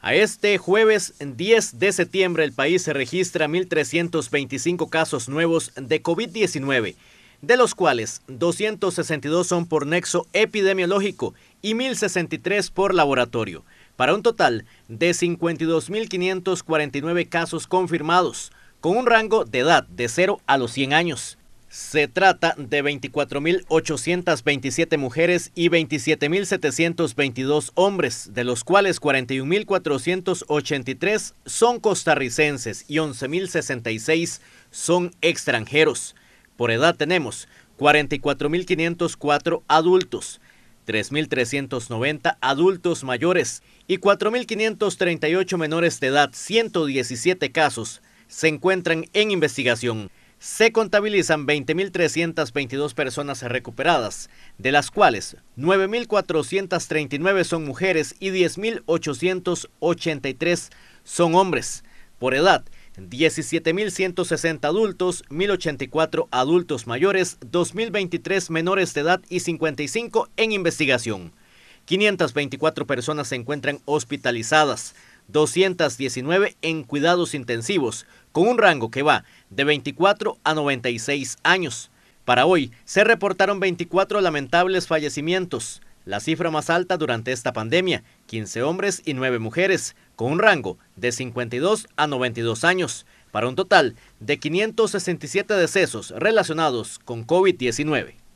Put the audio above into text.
A este jueves 10 de septiembre el país se registra 1.325 casos nuevos de COVID-19, de los cuales 262 son por nexo epidemiológico y 1.063 por laboratorio, para un total de 52.549 casos confirmados, con un rango de edad de 0 a los 100 años. Se trata de 24.827 mujeres y 27.722 hombres, de los cuales 41.483 son costarricenses y 11.066 son extranjeros. Por edad tenemos 44.504 adultos, 3.390 adultos mayores y 4.538 menores de edad, 117 casos se encuentran en investigación. Se contabilizan 20.322 personas recuperadas, de las cuales 9.439 son mujeres y 10.883 son hombres. Por edad, 17.160 adultos, 1.084 adultos mayores, 2.023 menores de edad y 55 en investigación. 524 personas se encuentran hospitalizadas. 219 en cuidados intensivos, con un rango que va de 24 a 96 años. Para hoy se reportaron 24 lamentables fallecimientos, la cifra más alta durante esta pandemia, 15 hombres y 9 mujeres, con un rango de 52 a 92 años, para un total de 567 decesos relacionados con COVID-19.